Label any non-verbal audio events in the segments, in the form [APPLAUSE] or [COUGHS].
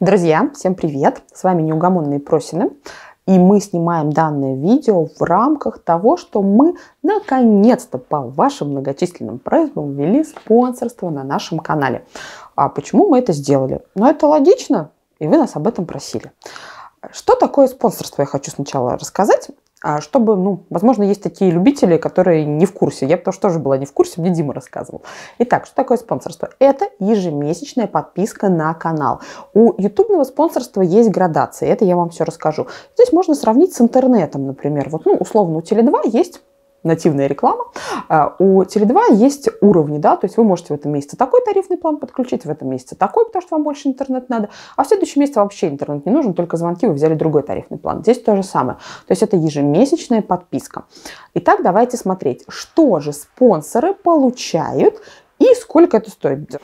Друзья, всем привет! С вами неугомонные просины. И мы снимаем данное видео в рамках того, что мы наконец-то по вашим многочисленным просьбам ввели спонсорство на нашем канале. А почему мы это сделали? Ну, это логично, и вы нас об этом просили. Что такое спонсорство, я хочу сначала рассказать. А чтобы, ну, возможно, есть такие любители, которые не в курсе. Я потому что тоже была не в курсе, мне Дима рассказывал. Итак, что такое спонсорство? Это ежемесячная подписка на канал. У ютубного спонсорства есть градации, это я вам все расскажу. Здесь можно сравнить с интернетом, например. Вот, ну, условно, у Теле2 есть нативная реклама. А, у Теле2 есть уровни, да, то есть вы можете в этом месяце такой тарифный план подключить, в этом месяце такой, потому что вам больше интернет надо, а в следующем месяце вообще интернет не нужен, только звонки вы взяли другой тарифный план. Здесь то же самое. То есть это ежемесячная подписка. Итак, давайте смотреть, что же спонсоры получают и сколько это стоит.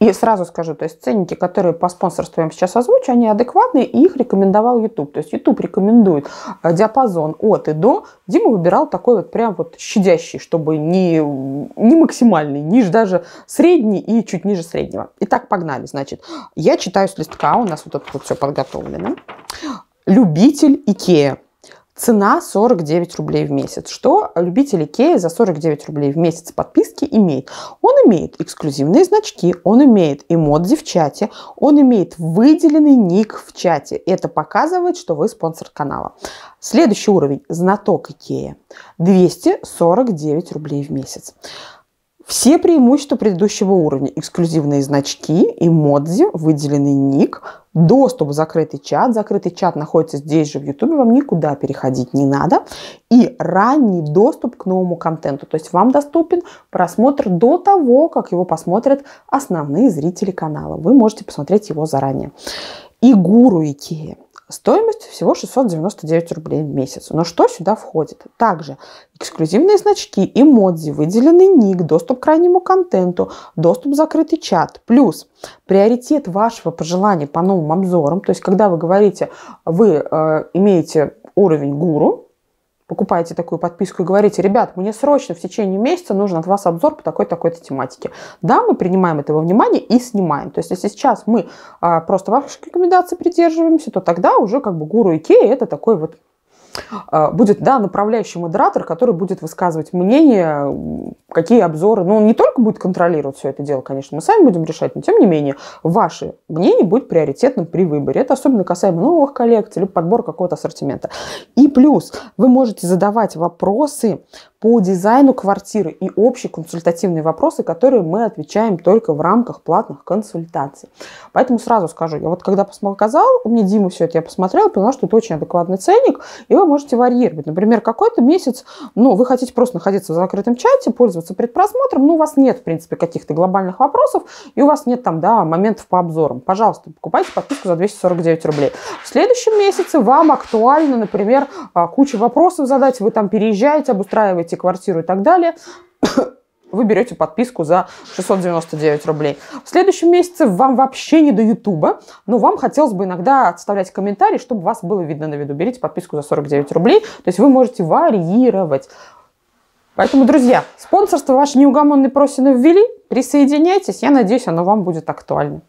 И сразу скажу, то есть ценники, которые по спонсорству я вам сейчас озвучу, они адекватные, и их рекомендовал YouTube. То есть YouTube рекомендует э, диапазон от и до. Дима выбирал такой вот прям вот щадящий, чтобы не, не максимальный, ниже даже средний и чуть ниже среднего. Итак, погнали. Значит, я читаю с листка, у нас вот это вот все подготовлено. Любитель Икея. Цена 49 рублей в месяц, что любитель кея за 49 рублей в месяц подписки имеет. Он имеет эксклюзивные значки, он имеет эмодзи в чате, он имеет выделенный ник в чате. Это показывает, что вы спонсор канала. Следующий уровень – знаток Икеи. 249 рублей в месяц. Все преимущества предыдущего уровня. Эксклюзивные значки, эмодзи, выделенный ник, доступ в закрытый чат. Закрытый чат находится здесь же в YouTube, вам никуда переходить не надо. И ранний доступ к новому контенту. То есть вам доступен просмотр до того, как его посмотрят основные зрители канала. Вы можете посмотреть его заранее. И гуру Икеи. Стоимость всего 699 рублей в месяц. Но что сюда входит? Также эксклюзивные значки, эмодзи, выделенный ник, доступ к крайнему контенту, доступ в закрытый чат. Плюс приоритет вашего пожелания по новым обзорам. То есть, когда вы говорите, вы э, имеете уровень гуру, покупаете такую подписку и говорите, ребят, мне срочно в течение месяца нужен от вас обзор по такой-такой-то тематике. Да, мы принимаем этого внимания и снимаем. То есть, если сейчас мы а, просто ваших рекомендаций придерживаемся, то тогда уже как бы гуру Икеи это такой вот а, будет да, направляющий модератор, который будет высказывать мнение, какие обзоры. Ну, он не только будет контролировать все это дело, конечно, мы сами будем решать, но тем не менее, ваше мнение будет приоритетным при выборе. Это особенно касаемо новых коллекций или подбора какого-то ассортимента. И плюс вы можете задавать вопросы по дизайну квартиры и общие консультативные вопросы, которые мы отвечаем только в рамках платных консультаций. Поэтому сразу скажу, я вот когда показал, мне Дима все это я посмотрела, поняла, что это очень адекватный ценник, и вы можете варьировать. Например, какой-то месяц, ну, вы хотите просто находиться в закрытом чате, пользоваться предпросмотром, но у вас нет, в принципе, каких-то глобальных вопросов, и у вас нет там, да, моментов по обзорам. Пожалуйста, покупайте подписку за 249 рублей. В следующем месяце вам актуально, например, а, куча вопросов задать, вы там переезжаете, обустраиваете снимаете квартиру и так далее, [COUGHS] вы берете подписку за 699 рублей. В следующем месяце вам вообще не до Ютуба, но вам хотелось бы иногда отставлять комментарий, чтобы вас было видно на виду. Берите подписку за 49 рублей, то есть вы можете варьировать. Поэтому, друзья, спонсорство ваши неугомонные просины ввели, присоединяйтесь, я надеюсь, оно вам будет актуально.